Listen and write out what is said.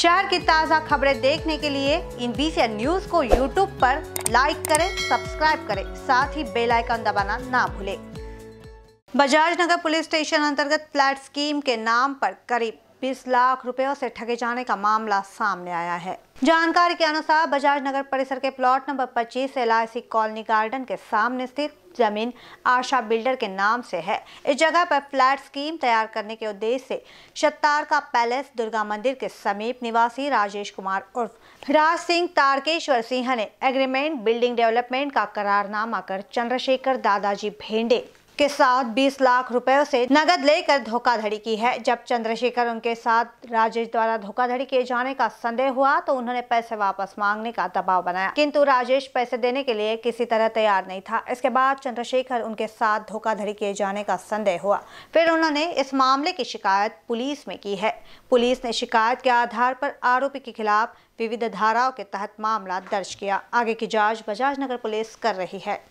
शहर की ताज़ा खबरें देखने के लिए इन बीसी न्यूज को यूट्यूब पर लाइक करें सब्सक्राइब करें साथ ही बेल आइकन दबाना ना भूलें बजाज नगर पुलिस स्टेशन अंतर्गत फ्लैट स्कीम के नाम पर करीब बीस लाख रुपयों से ठगे जाने का मामला सामने आया है जानकारी के अनुसार बजाज नगर परिसर के plot number 25 L colony garden के सामने स्थित जमीन आशा बिल्डर के नाम से है इस जगह पर फ्लैट स्कीम तैयार करने के उद्देश्य से शतार का पैलेस दुर्गा मंदिर के समीप निवासी राजेश कुमार उर्फ राज सिंह तारकेश्वर सिंह ने एग्रीमेंट बिल्डिंग डेवलपमेंट का करारनामा कर चंद्रशेखर दादाजी भेंडे के साथ 20 लाख रुपयों से नगद लेकर धोखाधड़ी की है जब चंद्रशेखर उनके साथ राजेश द्वारा धोखाधड़ी किए जाने का संदेह हुआ तो उन्होंने पैसे वापस मांगने का दबाव बनाया किंतु राजेश पैसे देने के लिए किसी तरह तैयार नहीं था इसके बाद चंद्रशेखर उनके साथ धोखाधड़ी किए जाने का संदेह हुआ फिर उन्होंने इस मामले की शिकायत पुलिस में की है पुलिस ने शिकायत के आधार पर आरोपी के खिलाफ विविध धाराओं के तहत मामला दर्ज किया आगे की जाँच बजाज नगर पुलिस कर रही है